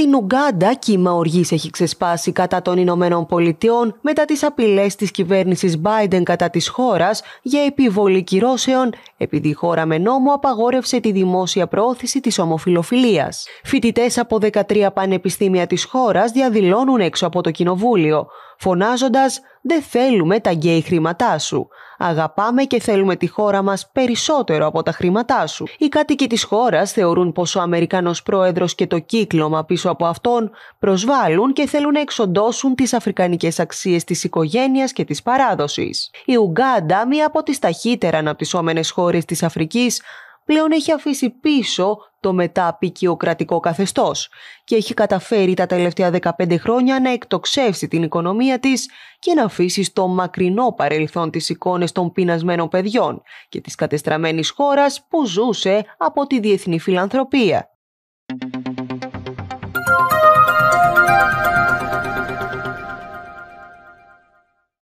Στην Ουγκάντα, κύμα οργής έχει ξεσπάσει κατά των Ηνωμένων Πολιτειών μετά τις απειλές της κυβέρνησης Biden κατά της χώρας για επιβολή κυρώσεων, επειδή η χώρα με νόμο απαγόρευσε τη δημόσια προώθηση της ομοφιλοφιλίας. Φοιτητές από 13 πανεπιστήμια της χώρας διαδηλώνουν έξω από το κοινοβούλιο φωνάζοντας «Δεν θέλουμε τα γκέι χρήματά σου». Αγαπάμε και θέλουμε τη χώρα μας περισσότερο από τα χρήματά σου. Οι κάτοικοι της χώρας θεωρούν πως ο Αμερικανός πρόεδρος και το κύκλωμα πίσω από αυτόν προσβάλλουν και θέλουν να εξοντώσουν τις αφρικανικές αξίες της οικογένειας και της παράδοσης. Η Ουγγάντα, μία από τις ταχύτερα αναπτυσσόμενες χώρες της Αφρικής, πλέον έχει αφήσει πίσω το κρατικό καθεστώς και έχει καταφέρει τα τελευταία 15 χρόνια να εκτοξεύσει την οικονομία της και να αφήσει στο μακρινό παρελθόν τις εικόνες των πεινασμένων παιδιών και της κατεστραμμένης χώρας που ζούσε από τη διεθνή φιλανθρωπία.